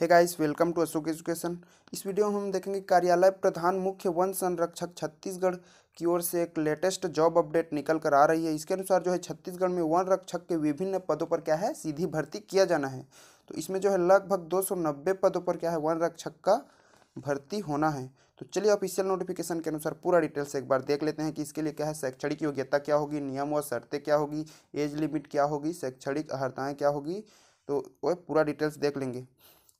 hey guys welcome to Ashok education इस video में हम देखेंगे कार्यालय प्रधान मुख्य वन संरक्षक छत्तीसगढ़ की ओर से एक लेटेस्ट जॉब अपडेट निकल कर आ रही है इसके अनुसार जो है छत्तीसगढ़ में वन रक्षक के विभिन्न पदों पर क्या है सीधी भर्ती किया जाना है तो इसमें जो है लगभग दो पदों पर क्या है वन रक्षक का भर्ती होना है तो चलिए ऑफिशियल नोटिफिकेशन के अनुसार पूरा डिटेल से एक बार देख लेते हैं कि इसके लिए क्या है शैक्षणिक योग्यता क्या होगी नियम और शर्तें क्या होगी एज लिमिट क्या होगी शैक्षणिक अर्हताएँ क्या होगी तो वह पूरा डिटेल्स देख लेंगे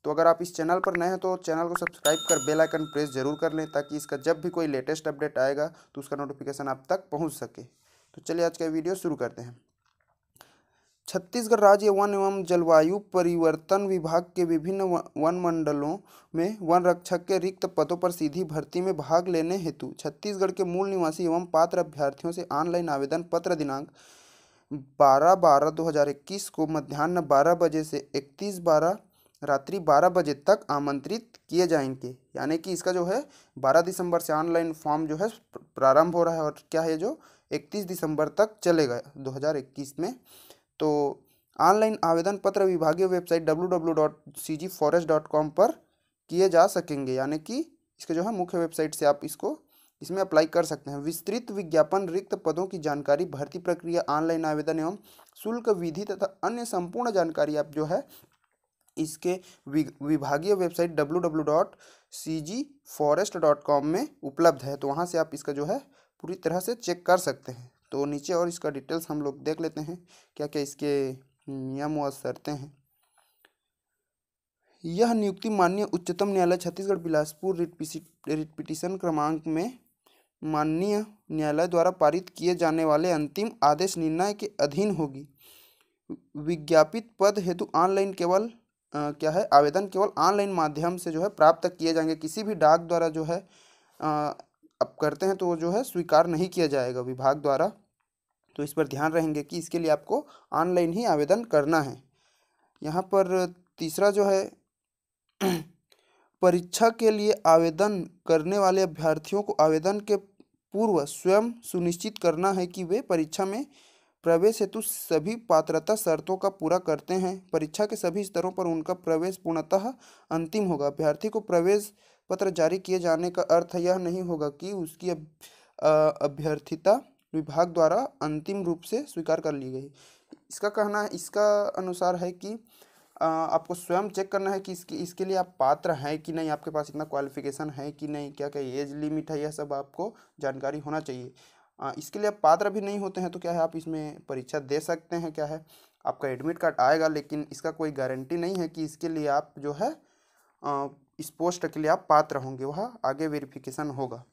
तो अगर आप इस चैनल पर नए हैं तो चैनल को सब्सक्राइब कर बेल आइकन प्रेस जरूर कर लें ताकि इसका जब भी कोई लेटेस्ट अपडेट आएगा तो उसका नोटिफिकेशन आप तक पहुँच सके तो चलिए आज का वीडियो शुरू करते हैं छत्तीसगढ़ राज्य वन एवं जलवायु परिवर्तन विभाग के विभिन्न वन मंडलों में वन रक्षक के रिक्त पदों पर सीधी भर्ती में भाग लेने हेतु छत्तीसगढ़ के मूल निवासी एवं पात्र अभ्यर्थियों से ऑनलाइन आवेदन पत्र दिनांक बारह बारह दो हज़ार इक्कीस को मध्यान्ह बारह बजे से इकतीस बारह रात्रि 12 बजे तक आमंत्रित किए जाएंगे यानी कि इसका जो है 12 दिसंबर से ऑनलाइन फॉर्म जो है प्रारंभ हो रहा है और क्या है जो 31 दिसंबर तक चलेगा 2021 में तो ऑनलाइन आवेदन पत्र विभागीय वेबसाइट डब्ल्यू पर किए जा सकेंगे यानी कि इसके जो है मुख्य वेबसाइट से आप इसको इसमें अप्लाई कर सकते हैं विस्तृत विज्ञापन रिक्त पदों की जानकारी भर्ती प्रक्रिया ऑनलाइन आवेदन एवं शुल्क विधि तथा अन्य संपूर्ण जानकारी आप जो है इसके विभागीय website W dot C G forest dot com में उपलब्ध है तो वहाँ से आप इसका जो है पूरी तरह से चेक कर सकते हैं तो नीचे और इसका डिटेल्स हम लोग देख लेते हैं क्या क्या इसके नियम व शर्तें हैं यह नियुक्ति माननीय उच्चतम न्यायालय छत्तीसगढ़ बिलासपुर रिट पिटिशन क्रमांक में माननीय न्यायालय द्वारा पारित किए जाने वाले अंतिम आदेश निर्णय के अधीन होगी विज्ञापित पद हेतु ऑनलाइन केवल क्या है आवेदन केवल ऑनलाइन माध्यम से जो है प्राप्त किए जाएंगे किसी भी डाक द्वारा जो है अब करते हैं तो वो जो है स्वीकार नहीं किया जाएगा विभाग द्वारा तो इस पर ध्यान रहेंगे कि इसके लिए आपको ऑनलाइन ही आवेदन करना है यहाँ पर तीसरा जो है परीक्षा के लिए आवेदन करने वाले अभ्यर्थियों को आवेदन के पूर्व स्वयं सुनिश्चित करना है कि वे परीक्षा में प्रवेश हेतु सभी पात्रता शर्तों का पूरा करते हैं परीक्षा के सभी स्तरों पर उनका प्रवेश पूर्णतः अंतिम होगा अभ्यर्थी को प्रवेश पत्र जारी किए जाने का अर्थ यह नहीं होगा कि उसकी अभ्यर्थिता विभाग द्वारा अंतिम रूप से स्वीकार कर ली गई इसका कहना इसका अनुसार है कि आपको स्वयं चेक करना है कि इसके इसके लिए आप पात्र हैं कि नहीं आपके पास इतना क्वालिफिकेशन है कि नहीं क्या क्या एज लिमिट है यह सब आपको जानकारी होना चाहिए हाँ, इसके लिए आप पात्र भी नहीं होते हैं तो क्या है आप इसमें परीक्षा दे सकते हैं क्या है आपका एडमिट कार्ड आएगा लेकिन इसका कोई गारंटी नहीं है कि इसके लिए आप जो है इस पोस्ट के लिए आप पात्र होंगे वह आगे वेरिफिकेशन होगा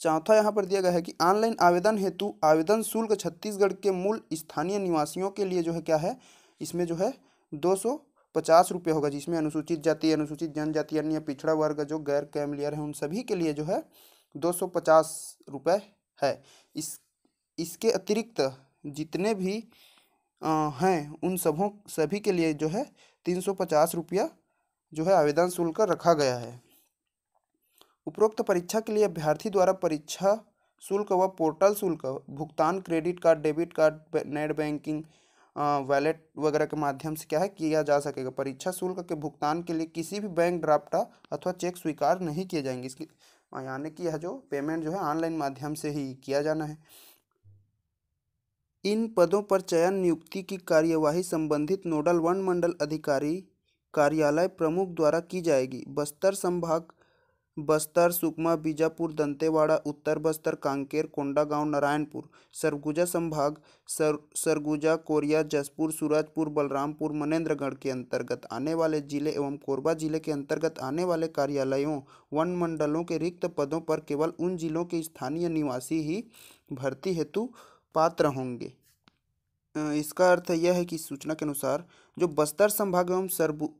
चौथा यहाँ पर दिया गया है कि ऑनलाइन आवेदन हेतु आवेदन शुल्क छत्तीसगढ़ के मूल स्थानीय निवासियों के लिए जो है क्या है इसमें जो है दो सौ पचास रुपये होगा जिसमें अनुसूचित जाति अनुसूचित जनजाति अन्य पिछड़ा वर्ग जो गैर कैमलियर है उन सभी के लिए जो है दो सौ पचास रुपये है इस इसके अतिरिक्त जितने भी आ, हैं उन सबों सभी के लिए जो है तीन सौ पचास रुपया जो है आवेदन शुल्क रखा गया है उपरोक्त परीक्षा के लिए अभ्यर्थी द्वारा परीक्षा शुल्क व पोर्टल शुल्क भुगतान credit card debit card net banking wallet वगैरह के माध्यम से क्या है किया जा सकेगा परीक्षा शुल्क के भुगतान के लिए किसी भी बैंक ड्राफ्टा अथवा चेक स्वीकार नहीं किए जाएंगे इसलिए हाँ, यानी कि यह जो पेमेंट जो है ऑनलाइन माध्यम से ही किया जाना है इन पदों पर चयन नियुक्ति की कार्यवाही संबंधित नोडल वन मंडल अधिकारी कार्यालय प्रमुख द्वारा की जाएगी बस्तर संभाग बस्तर सुकमा बीजापुर दंतेवाड़ा उत्तर बस्तर कांकेर कोंडागांव नारायणपुर सरगुजा संभाग सर सरगुजा कोरिया जसपुर सूरजपुर बलरामपुर मनेन्द्रगढ़ के अंतर्गत आने वाले जिले एवं कोरबा जिले के अंतर्गत आने वाले कार्यालयों वन मंडलों के रिक्त पदों पर केवल उन जिलों के स्थानीय निवासी ही भर्ती हेतु पात्र होंगे इसका अर्थ यह है कि सूचना के अनुसार जो बस्तर संभाग एवं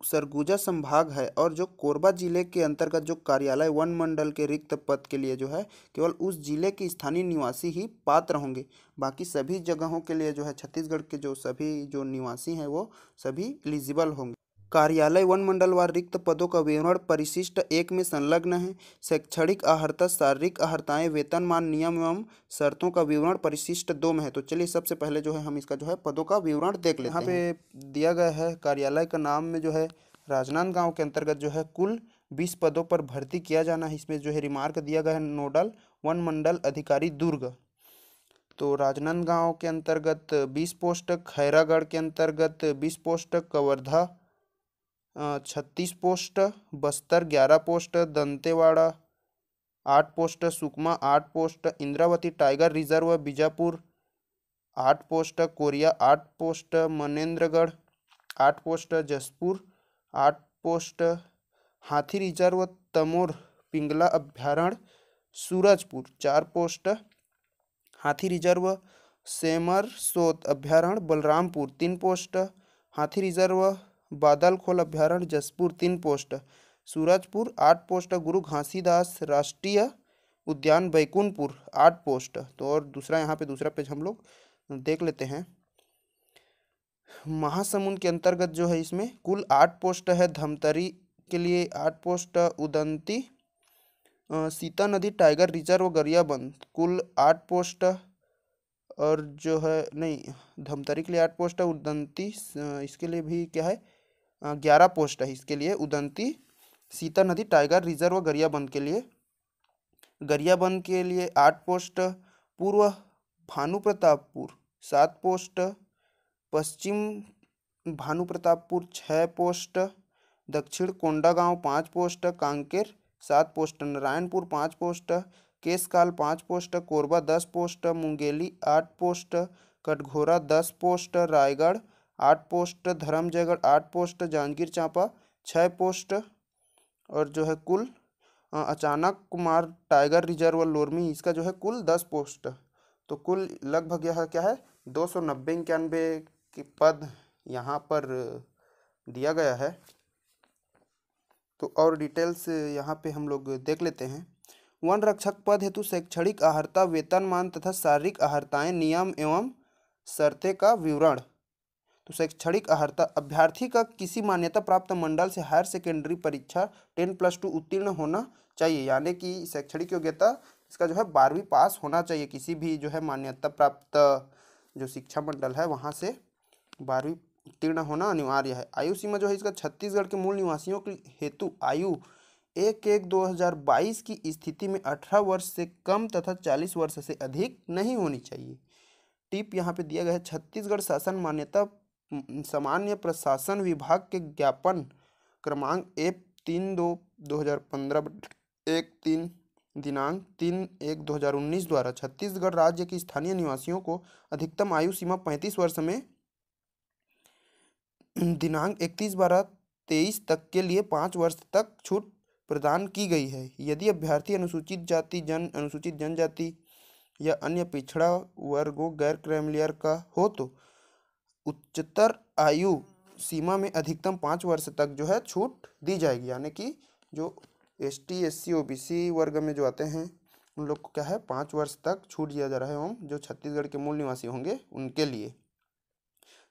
सरगुजा संभाग है और जो कोरबा जिले के अंतर्गत जो कार्यालय वन मंडल के रिक्त पद के लिए जो है केवल उस जिले के स्थानीय निवासी ही पात्र होंगे बाकी सभी जगहों के लिए जो है छत्तीसगढ़ के जो सभी जो निवासी हैं वो सभी एलिजिबल होंगे कार्यालय वन मंडल व रिक्त पदों का विवरण परिशिष्ट एक में संलग्न है शैक्षणिक अहर्ता शारीरिक अहर्ताएं वेतनमान नियम एवं शर्तों का विवरण परिशिष्ट दो में है तो चलिए सबसे पहले जो है हम इसका जो है पदों का विवरण देख लेते यहाँ पे दिया गया है कार्यालय का नाम में जो है राजनांदगांव के अंतर्गत जो है कुल बीस पदों पर भर्ती किया जाना है इसमें जो है रिमार्क दिया गया है नोडल वन मंडल अधिकारी दुर्ग तो राजनांदगांव के अंतर्गत बीस पोस्ट खैरागढ़ के अंतर्गत बीस पोस्ट कवर्धा छत्तीस पोस्ट बस्तर ग्यारह पोस्ट दंतेवाड़ा आठ पोस्ट सुकमा आठ post Indravati tiger reserve Bijapur आठ पोस्ट कोरिया आठ पोस्ट मनेन्द्रगढ़ आठ पोस्ट जसपुर आठ पोस्ट हाथी रिजर्व तमोर पिंगला अभ्यारण्य सूरजपुर चार पोस्ट हाथी रिजर्व सेमर सोत अभ्यारण्य बलरामपुर तीन पोस्ट हाथी रिजर्व बादलखोल अभ्यारण्य जसपुर तीन पोस्ट सूरजपुर आठ पोस्ट गुरु घासीदास राष्ट्रीय उद्यान बैकुंठपुर आठ पोस्ट तो और दूसरा यहाँ पे दूसरा पेज हम लोग देख लेते हैं महासमुंद के अंतर्गत जो है इसमें कुल आठ पोस्ट है धमतरी के लिए आठ पोस्ट उदंती सीता नदी टाइगर रिजर्व गरियाबंद कुल आठ पोस्ट और जो है नहीं धमतरी के लिए आठ पोस्ट है उदंती इसके लिए भी क्या है ग्यारह पोस्ट है इसके लिए उदंती सीता नदी टाइगर रिजर्व गरियाबंद के लिए गरियाबंद के लिए आठ पोस्ट पूर्व भानुप्रतापपुर सात पोस्ट पश्चिम भानुप्रतापपुर छः पोस्ट दक्षिण कोंडागांव पाँच पोस्ट कांकेर सात पोस्ट नारायणपुर पाँच पोस्ट केसकाल पाँच पोस्ट कोरबा दस पोस्ट मुंगेली आठ पोस्ट कटघोरा दस पोस्ट रायगढ़ आठ पोस्ट धर्मजयगढ़ आठ पोस्ट जांजगीर चांपा छः पोस्ट और जो है कुल अचानक कुमार टाइगर रिजर्व लोरमी इसका जो है कुल दस पोस्ट तो कुल लगभग यह क्या है दो सौ नब्बे इक्यानवे के पद यहाँ पर दिया गया है तो और डिटेल्स यहाँ पे हम लोग देख लेते हैं वन रक्षक पद हेतु शैक्षणिक आहर्ता वेतनमान तथा शारीरिक आहरताएं नियम एवं शर्तें का विवरण तो शैक्षणिक अर्हता अभ्यर्थी का किसी मान्यता प्राप्त मंडल से हायर सेकेंडरी परीक्षा टेन प्लस टू उत्तीर्ण होना चाहिए यानी कि शैक्षणिक योग्यता इसका जो है बारहवीं पास होना चाहिए किसी भी जो है मान्यता प्राप्त जो शिक्षा मंडल है वहाँ से बारहवीं उत्तीर्ण होना अनिवार्य है आयु सीमा जो है इसका छत्तीसगढ़ के मूल निवासियों के हेतु आयु एक एक दो हज़ार बाईस की स्थिति में अठारह वर्ष से कम तथा चालीस वर्ष से अधिक नहीं होनी चाहिए टिप यहाँ पे दिया गया है छत्तीसगढ़ शासन मान्यता सामान्य प्रशासन विभाग के ज्ञापन क्रमांक एफ तीन दो दो हज़ार पंद्रह एक तीन दिनांक तीन एक दो हज़ार उन्नीस द्वारा छत्तीसगढ़ राज्य के स्थानीय निवासियों को अधिकतम आयु सीमा पैंतीस वर्ष में दिनांक इकतीस बारह तेईस तक के लिए पाँच वर्ष तक छूट प्रदान की गई है यदि अभ्यर्थी अनुसूचित जाति जन अनुसूचित जनजाति या अन्य पिछड़ा वर्गों गैर क्रेमलियर का हो तो उच्चतर आयु सीमा में अधिकतम पाँच वर्ष तक जो है छूट दी जाएगी यानी कि जो S T S C O B C वर्ग में जो आते हैं उन लोग को क्या है पाँच वर्ष तक छूट दिया जा रहा है एवं जो छत्तीसगढ़ के मूल निवासी होंगे उनके लिए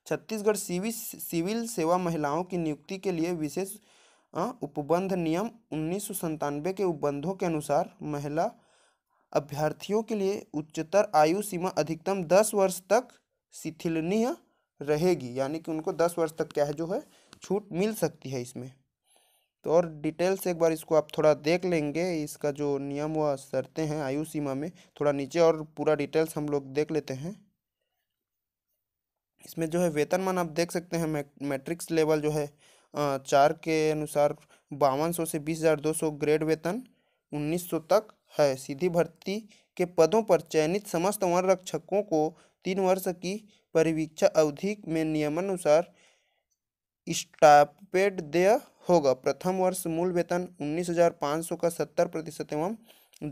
छत्तीसगढ़ सिविल सिविल सेवा महिलाओं की नियुक्ति के लिए विशेष उपबंध नियम उन्नीस के उपबंधों के अनुसार महिला अभ्यर्थियों के लिए उच्चतर आयु सीमा अधिकतम दस वर्ष तक शिथिलनीय रहेगी यानी कि उनको दस वर्ष तक क्या है जो है छूट मिल सकती है इसमें तो और डिटेल से एक बार इसको आप थोड़ा देख लेंगे इसका जो नियम व शर्तें हैं आयु सीमा में थोड़ा नीचे और पूरा डिटेल्स हम लोग देख लेते हैं इसमें जो है वेतनमान आप देख सकते हैं मैट्रिक्स लेवल जो है चार के अनुसार बावन सौ से बीस हज़ार दो सौ ग्रेड वेतन उन्नीस सौ तक है सीधी भर्ती के पदों पर चयनित समस्त वन रक्षकों को तीन वर्ष की परिवीक्षा अवधि में नियमानुसार स्टापेड देय होगा प्रथम वर्ष मूल वेतन उन्नीस हजार पाँच सौ का सत्तर प्रतिशत एवं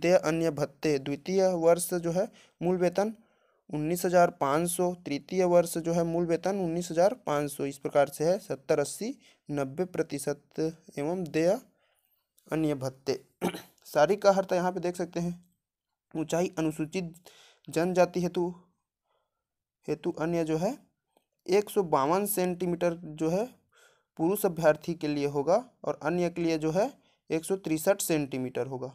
देय अन्य भत्ते द्वितीय वर्ष जो है मूल वेतन उन्नीस हजार पाँच सौ तृतीय वर्ष जो है मूल वेतन उन्नीस हजार पाँच सौ इस प्रकार से है सत्तर अस्सी नब्बे प्रतिशत एवं देय अन्य भत्ते सारी का हर्ता यहाँ पे देख सकते हैं ऊंचाई अनुसूचित जनजाति हेतु हेतु अन्य जो है एक सौ बावन सेंटीमीटर जो है पुरुष अभ्यर्थी के लिए होगा और अन्य के लिए जो है एक सौ तिरसठ सेंटीमीटर होगा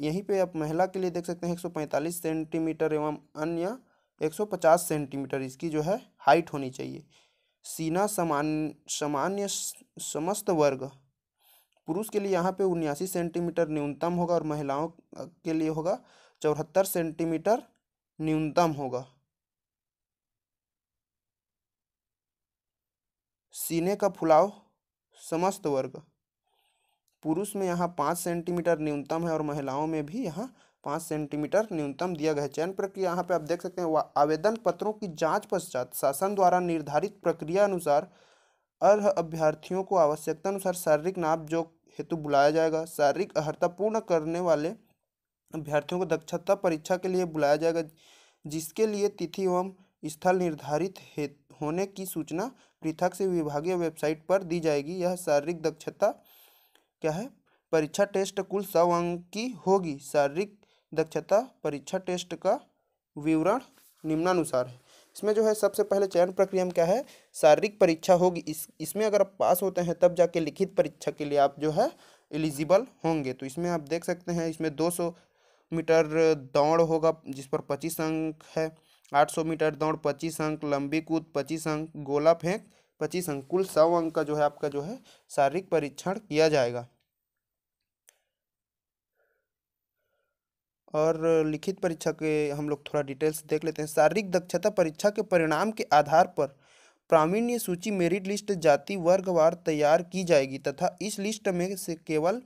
यहीं पे आप महिला के लिए देख सकते हैं पैंतालीस सेंटीमीटर एवं अन्य 150 सेंटीमीटर इसकी जो है हाइट होनी चाहिए सीना समान सामान्य समस्त वर्ग पुरुष के लिए यहाँ पे उन्यासी सेंटीमीटर न्यूनतम होगा और महिलाओं के लिए होगा चौहत्तर सेंटीमीटर न्यूनतम होगा सीने का फुलाव समस्त वर्ग पुरुष में यहाँ पाँच सेंटीमीटर न्यूनतम है और महिलाओं में भी यहाँ पाँच सेंटीमीटर न्यूनतम दिया गया है चयन प्रक्रिया यहाँ पे आप देख सकते हैं आवेदन पत्रों की जांच पश्चात शासन द्वारा निर्धारित प्रक्रिया अनुसार अर्ह अभ्यर्थियों को आवश्यकता अनुसार शारीरिक नाप जो हेतु बुलाया जाएगा शारीरिक अर्हता पूर्ण करने वाले अभ्यर्थियों को दक्षता परीक्षा के लिए बुलाया जाएगा जिसके लिए तिथि एवं स्थल निर्धारित हेतु होने की सूचना पृथक से विभागीय वेबसाइट पर दी जाएगी यह शारीरिक दक्षता क्या है परीक्षा टेस्ट कुल सौ अंक की होगी शारीरिक दक्षता परीक्षा टेस्ट का विवरण निम्नानुसार है इसमें जो है सबसे पहले चयन प्रक्रिया में क्या है शारीरिक परीक्षा होगी इस इसमें अगर आप पास होते हैं तब जाके लिखित परीक्षा के लिए आप जो है एलिजिबल होंगे तो इसमें आप देख सकते हैं इसमें 200 मीटर दौड़ होगा जिस पर 25 अंक है 800 मीटर दौड़ पच्चीस अंक लंबी कूद पच्चीस अंक गोला फेंक पच्चीस अंक कुल सौ अंक का जो है आपका जो है शारीरिक परीक्षण किया जाएगा और लिखित परीक्षा के हम लोग थोड़ा डिटेल्स देख लेते हैं शारीरिक दक्षता परीक्षा के परिणाम के आधार पर प्रावीण्य सूची मेरिट लिस्ट जाति वर्गवार तैयार की जाएगी तथा इस लिस्ट में से केवल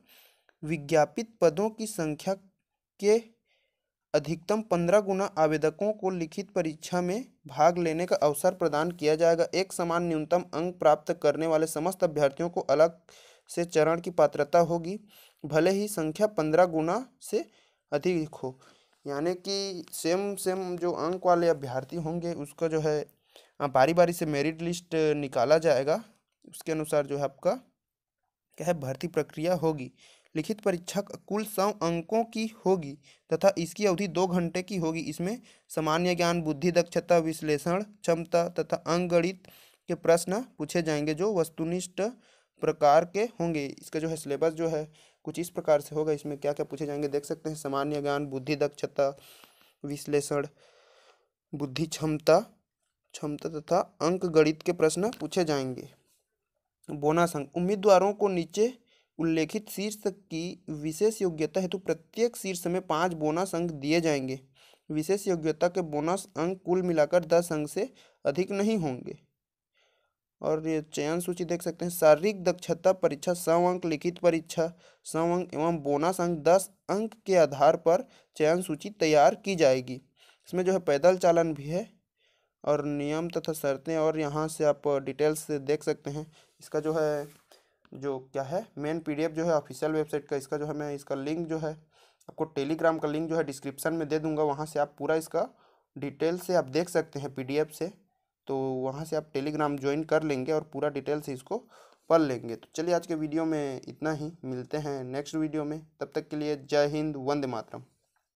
विज्ञापित पदों की संख्या के अधिकतम पंद्रह गुना आवेदकों को लिखित परीक्षा में भाग लेने का अवसर प्रदान किया जाएगा एक समान न्यूनतम अंक प्राप्त करने वाले समस्त अभ्यर्थियों को अलग से चरण की पात्रता होगी भले ही संख्या पंद्रह गुना से अधिक हो यानी कि सेम सेम जो अंक वाले अभ्यर्थी होंगे उसका जो है बारी बारी से मेरिट लिस्ट निकाला जाएगा उसके अनुसार जो है आपका क्या है भर्ती प्रक्रिया होगी लिखित परीक्षा कुल सौ अंकों की होगी तथा इसकी अवधि दो घंटे की होगी इसमें सामान्य ज्ञान बुद्धि दक्षता विश्लेषण क्षमता तथा अंगणित के प्रश्न पूछे जाएंगे जो वस्तुनिष्ठ प्रकार के होंगे इसका जो है सिलेबस जो है कुछ इस प्रकार से होगा इसमें क्या क्या पूछे जाएंगे देख सकते हैं सामान्य ज्ञान बुद्धि दक्षता विश्लेषण बुद्धि क्षमता क्षमता तथा अंक गणित के प्रश्न पूछे जाएंगे बोनस अंक उम्मीदवारों को नीचे उल्लेखित शीर्ष की विशेष योग्यता हेतु प्रत्येक शीर्ष में पाँच बोनस अंक दिए जाएंगे विशेष योग्यता के बोनस अंक कुल मिलाकर दस अंक से अधिक नहीं होंगे और ये चयन सूची देख सकते हैं शारीरिक दक्षता परीक्षा सौ अंक लिखित परीक्षा सौ अंक एवं बोनस अंक दस अंक के आधार पर चयन सूची तैयार की जाएगी इसमें जो है पैदल चालन भी है और नियम तथा शर्तें और यहाँ से आप डिटेल्स देख सकते हैं इसका जो है जो क्या है मेन पी जो है ऑफिशियल वेबसाइट का इसका जो है मैं इसका लिंक जो है आपको टेलीग्राम का लिंक जो है डिस्क्रिप्शन में दे दूंगा वहाँ से आप पूरा इसका डिटेल से आप देख सकते हैं पीडीएफ से तो वहाँ से आप टेलीग्राम ज्वाइन कर लेंगे और पूरा डिटेल से इसको पढ़ लेंगे तो चलिए आज के वीडियो में इतना ही मिलते हैं नेक्स्ट वीडियो में तब तक के लिए जय हिंद वंदे मातरम